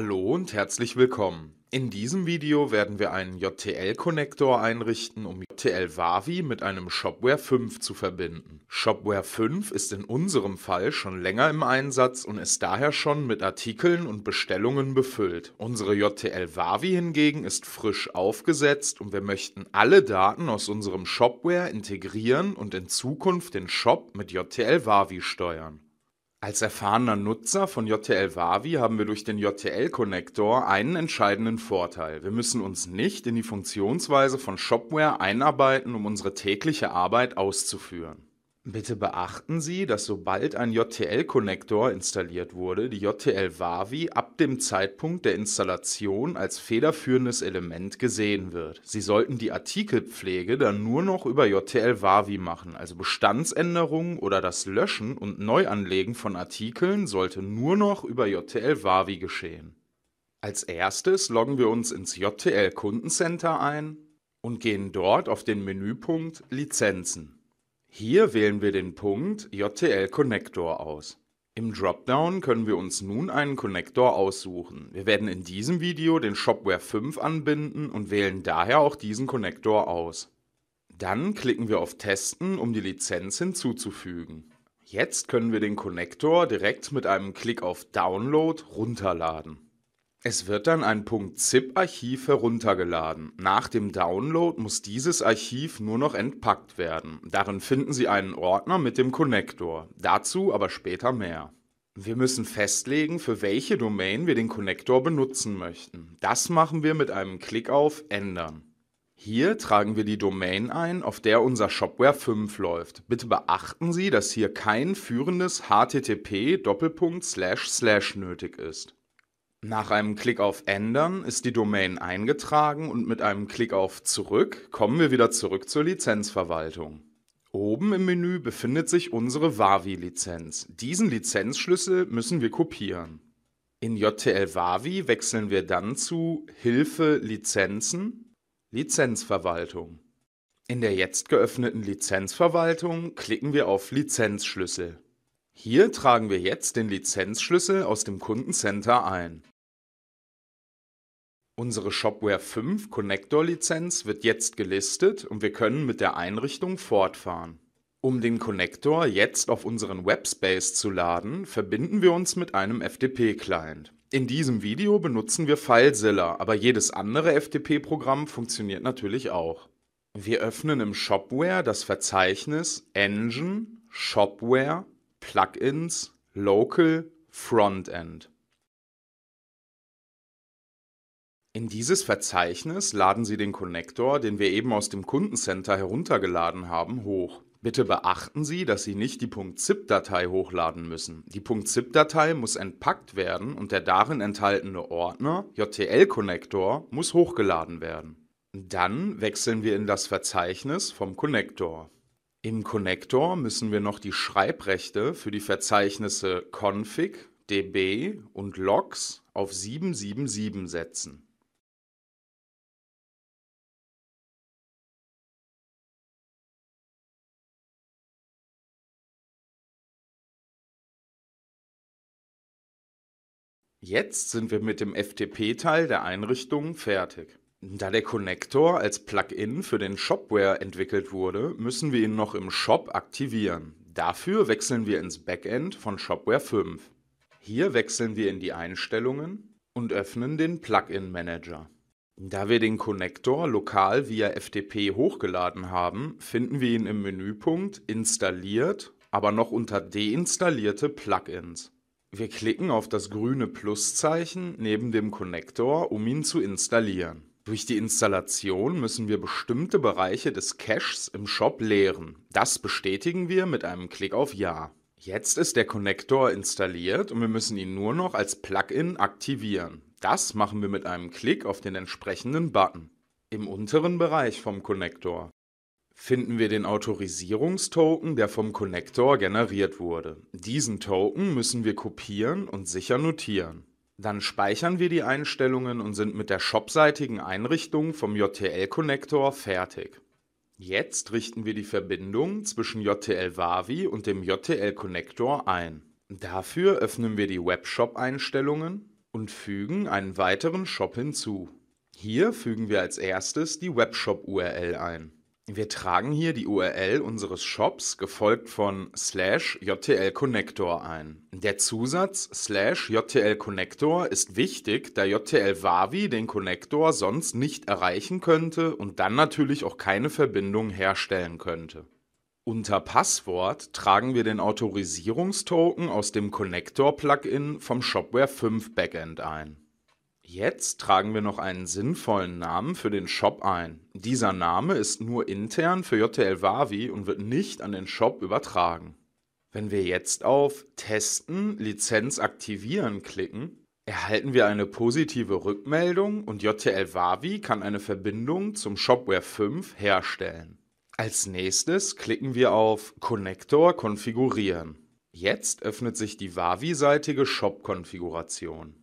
Hallo und herzlich willkommen. In diesem Video werden wir einen JTL-Konnektor einrichten, um JTL-Wavi mit einem Shopware 5 zu verbinden. Shopware 5 ist in unserem Fall schon länger im Einsatz und ist daher schon mit Artikeln und Bestellungen befüllt. Unsere JTL-Wavi hingegen ist frisch aufgesetzt und wir möchten alle Daten aus unserem Shopware integrieren und in Zukunft den Shop mit JTL-Wavi steuern. Als erfahrener Nutzer von JTL Wavi haben wir durch den JTL-Connector einen entscheidenden Vorteil. Wir müssen uns nicht in die Funktionsweise von Shopware einarbeiten, um unsere tägliche Arbeit auszuführen. Bitte beachten Sie, dass sobald ein JTL-Konnektor installiert wurde, die JTL-WAVI ab dem Zeitpunkt der Installation als federführendes Element gesehen wird. Sie sollten die Artikelpflege dann nur noch über JTL-WAVI machen, also Bestandsänderungen oder das Löschen und Neuanlegen von Artikeln sollte nur noch über JTL-WAVI geschehen. Als erstes loggen wir uns ins JTL-Kundencenter ein und gehen dort auf den Menüpunkt Lizenzen. Hier wählen wir den Punkt JTL Connector aus. Im Dropdown können wir uns nun einen Connector aussuchen. Wir werden in diesem Video den Shopware 5 anbinden und wählen daher auch diesen Connector aus. Dann klicken wir auf Testen, um die Lizenz hinzuzufügen. Jetzt können wir den Connector direkt mit einem Klick auf Download runterladen. Es wird dann ein .zip-Archiv heruntergeladen. Nach dem Download muss dieses Archiv nur noch entpackt werden. Darin finden Sie einen Ordner mit dem Konnektor. Dazu aber später mehr. Wir müssen festlegen, für welche Domain wir den Konnektor benutzen möchten. Das machen wir mit einem Klick auf Ändern. Hier tragen wir die Domain ein, auf der unser Shopware 5 läuft. Bitte beachten Sie, dass hier kein führendes http nötig ist. Nach einem Klick auf Ändern ist die Domain eingetragen und mit einem Klick auf Zurück kommen wir wieder zurück zur Lizenzverwaltung. Oben im Menü befindet sich unsere Wavi-Lizenz. Diesen Lizenzschlüssel müssen wir kopieren. In JTL Wavi wechseln wir dann zu Hilfe Lizenzen, Lizenzverwaltung. In der jetzt geöffneten Lizenzverwaltung klicken wir auf Lizenzschlüssel. Hier tragen wir jetzt den Lizenzschlüssel aus dem Kundencenter ein. Unsere Shopware 5 Connector Lizenz wird jetzt gelistet und wir können mit der Einrichtung fortfahren. Um den Connector jetzt auf unseren Webspace zu laden, verbinden wir uns mit einem FTP-Client. In diesem Video benutzen wir FileZilla, aber jedes andere FTP-Programm funktioniert natürlich auch. Wir öffnen im Shopware das Verzeichnis Engine, Shopware Plugins, Local, Frontend. In dieses Verzeichnis laden Sie den Konnektor, den wir eben aus dem Kundencenter heruntergeladen haben, hoch. Bitte beachten Sie, dass Sie nicht die .zip-Datei hochladen müssen. Die .zip-Datei muss entpackt werden und der darin enthaltene Ordner JTL-Konnektor muss hochgeladen werden. Dann wechseln wir in das Verzeichnis vom Konnektor. Im Connector müssen wir noch die Schreibrechte für die Verzeichnisse config, db und logs auf 777 setzen. Jetzt sind wir mit dem FTP-Teil der Einrichtung fertig. Da der Connector als Plugin für den Shopware entwickelt wurde, müssen wir ihn noch im Shop aktivieren. Dafür wechseln wir ins Backend von Shopware 5. Hier wechseln wir in die Einstellungen und öffnen den Plugin Manager. Da wir den Connector lokal via FTP hochgeladen haben, finden wir ihn im Menüpunkt Installiert, aber noch unter Deinstallierte Plugins. Wir klicken auf das grüne Pluszeichen neben dem Connector, um ihn zu installieren. Durch die Installation müssen wir bestimmte Bereiche des Caches im Shop leeren. Das bestätigen wir mit einem Klick auf Ja. Jetzt ist der Konnektor installiert und wir müssen ihn nur noch als Plugin aktivieren. Das machen wir mit einem Klick auf den entsprechenden Button. Im unteren Bereich vom Konnektor finden wir den Autorisierungstoken, der vom Konnektor generiert wurde. Diesen Token müssen wir kopieren und sicher notieren. Dann speichern wir die Einstellungen und sind mit der shopseitigen Einrichtung vom JTL-Connector fertig. Jetzt richten wir die Verbindung zwischen JTL Wavi und dem JTL Connector ein. Dafür öffnen wir die Webshop-Einstellungen und fügen einen weiteren Shop hinzu. Hier fügen wir als erstes die Webshop-URL ein. Wir tragen hier die URL unseres Shops gefolgt von slash JTL Connector ein. Der Zusatz slash JTL Connector ist wichtig, da JTL Wavi den Connector sonst nicht erreichen könnte und dann natürlich auch keine Verbindung herstellen könnte. Unter Passwort tragen wir den Autorisierungstoken aus dem Connector-Plugin vom Shopware 5 Backend ein. Jetzt tragen wir noch einen sinnvollen Namen für den Shop ein. Dieser Name ist nur intern für JTL Wavi und wird nicht an den Shop übertragen. Wenn wir jetzt auf Testen, Lizenz aktivieren klicken, erhalten wir eine positive Rückmeldung und JTL Wavi kann eine Verbindung zum Shopware 5 herstellen. Als nächstes klicken wir auf Connector konfigurieren. Jetzt öffnet sich die Wavi-seitige Shop-Konfiguration.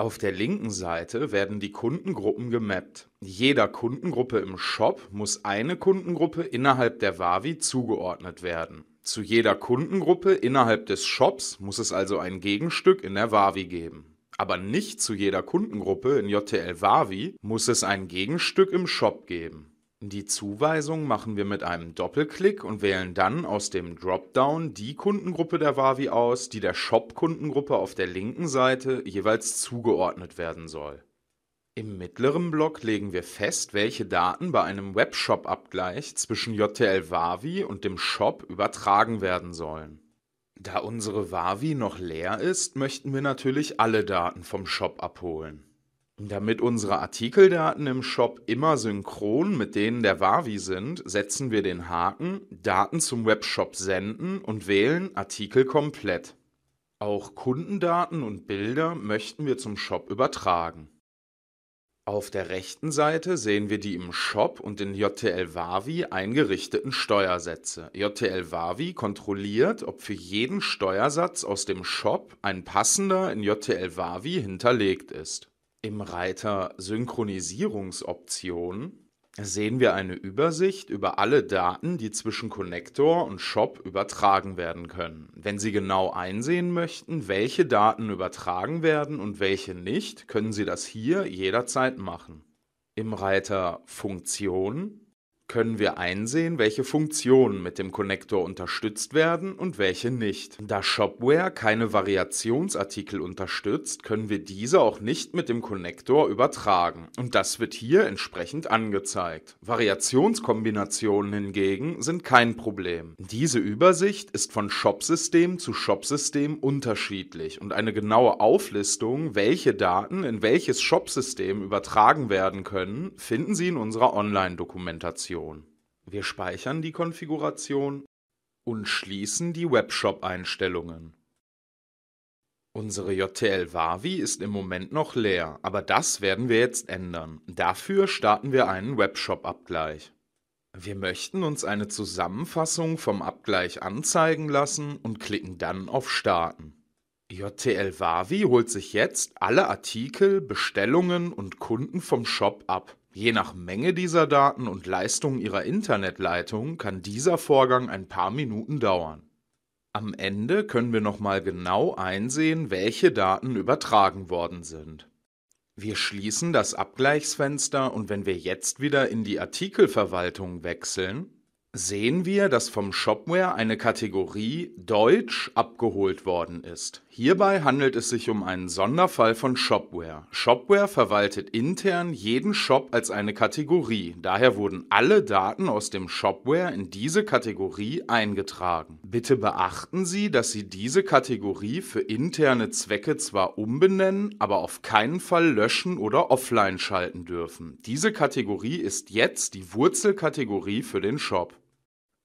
Auf der linken Seite werden die Kundengruppen gemappt. Jeder Kundengruppe im Shop muss eine Kundengruppe innerhalb der Wavi zugeordnet werden. Zu jeder Kundengruppe innerhalb des Shops muss es also ein Gegenstück in der Wavi geben. Aber nicht zu jeder Kundengruppe in JTL Wavi muss es ein Gegenstück im Shop geben. Die Zuweisung machen wir mit einem Doppelklick und wählen dann aus dem Dropdown die Kundengruppe der Wavi aus, die der Shop-Kundengruppe auf der linken Seite jeweils zugeordnet werden soll. Im mittleren Block legen wir fest, welche Daten bei einem Webshop-Abgleich zwischen JTL Wavi und dem Shop übertragen werden sollen. Da unsere Wavi noch leer ist, möchten wir natürlich alle Daten vom Shop abholen. Damit unsere Artikeldaten im Shop immer synchron mit denen der Wavi sind, setzen wir den Haken Daten zum Webshop senden und wählen Artikel komplett. Auch Kundendaten und Bilder möchten wir zum Shop übertragen. Auf der rechten Seite sehen wir die im Shop und in JTL Wavi eingerichteten Steuersätze. JTL Wavi kontrolliert, ob für jeden Steuersatz aus dem Shop ein passender in JTL Wavi hinterlegt ist. Im Reiter Synchronisierungsoptionen sehen wir eine Übersicht über alle Daten, die zwischen Connector und Shop übertragen werden können. Wenn Sie genau einsehen möchten, welche Daten übertragen werden und welche nicht, können Sie das hier jederzeit machen. Im Reiter Funktion können wir einsehen, welche Funktionen mit dem Connector unterstützt werden und welche nicht. Da Shopware keine Variationsartikel unterstützt, können wir diese auch nicht mit dem Connector übertragen und das wird hier entsprechend angezeigt. Variationskombinationen hingegen sind kein Problem. Diese Übersicht ist von Shopsystem zu Shopsystem unterschiedlich und eine genaue Auflistung, welche Daten in welches Shopsystem übertragen werden können, finden Sie in unserer Online-Dokumentation. Konfiguration. Wir speichern die Konfiguration und schließen die Webshop-Einstellungen. Unsere JTL-Wavi ist im Moment noch leer, aber das werden wir jetzt ändern. Dafür starten wir einen Webshop-Abgleich. Wir möchten uns eine Zusammenfassung vom Abgleich anzeigen lassen und klicken dann auf Starten. JTL Wavi holt sich jetzt alle Artikel, Bestellungen und Kunden vom Shop ab. Je nach Menge dieser Daten und Leistung Ihrer Internetleitung kann dieser Vorgang ein paar Minuten dauern. Am Ende können wir nochmal genau einsehen, welche Daten übertragen worden sind. Wir schließen das Abgleichsfenster und wenn wir jetzt wieder in die Artikelverwaltung wechseln, sehen wir, dass vom Shopware eine Kategorie Deutsch abgeholt worden ist. Hierbei handelt es sich um einen Sonderfall von Shopware. Shopware verwaltet intern jeden Shop als eine Kategorie. Daher wurden alle Daten aus dem Shopware in diese Kategorie eingetragen. Bitte beachten Sie, dass Sie diese Kategorie für interne Zwecke zwar umbenennen, aber auf keinen Fall löschen oder offline schalten dürfen. Diese Kategorie ist jetzt die Wurzelkategorie für den Shop.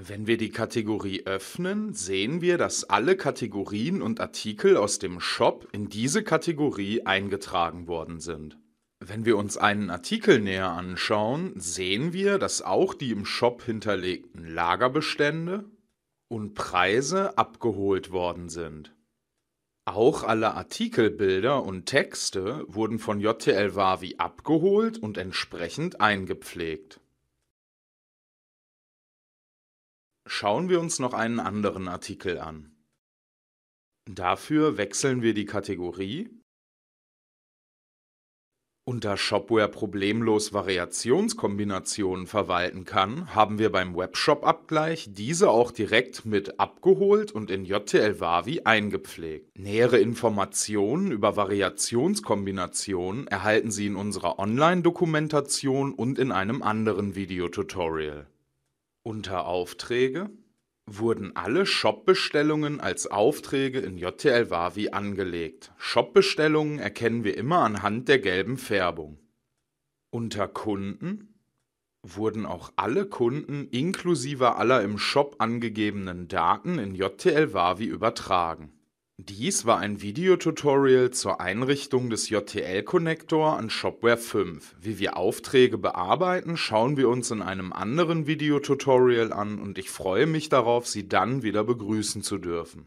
Wenn wir die Kategorie öffnen, sehen wir, dass alle Kategorien und Artikel aus dem Shop in diese Kategorie eingetragen worden sind. Wenn wir uns einen Artikel näher anschauen, sehen wir, dass auch die im Shop hinterlegten Lagerbestände und Preise abgeholt worden sind. Auch alle Artikelbilder und Texte wurden von JTL Wavi abgeholt und entsprechend eingepflegt. Schauen wir uns noch einen anderen Artikel an. Dafür wechseln wir die Kategorie unter Shopware problemlos Variationskombinationen verwalten kann, haben wir beim Webshop-Abgleich diese auch direkt mit abgeholt und in JTL-Wavi eingepflegt. Nähere Informationen über Variationskombinationen erhalten Sie in unserer Online-Dokumentation und in einem anderen Videotutorial. Unter Aufträge wurden alle Shop-Bestellungen als Aufträge in JTL Wavi angelegt. Shop-Bestellungen erkennen wir immer anhand der gelben Färbung. Unter Kunden wurden auch alle Kunden inklusive aller im Shop angegebenen Daten in JTL Wavi übertragen. Dies war ein Videotutorial zur Einrichtung des JTL-Connector an Shopware 5. Wie wir Aufträge bearbeiten, schauen wir uns in einem anderen Videotutorial an und ich freue mich darauf, Sie dann wieder begrüßen zu dürfen.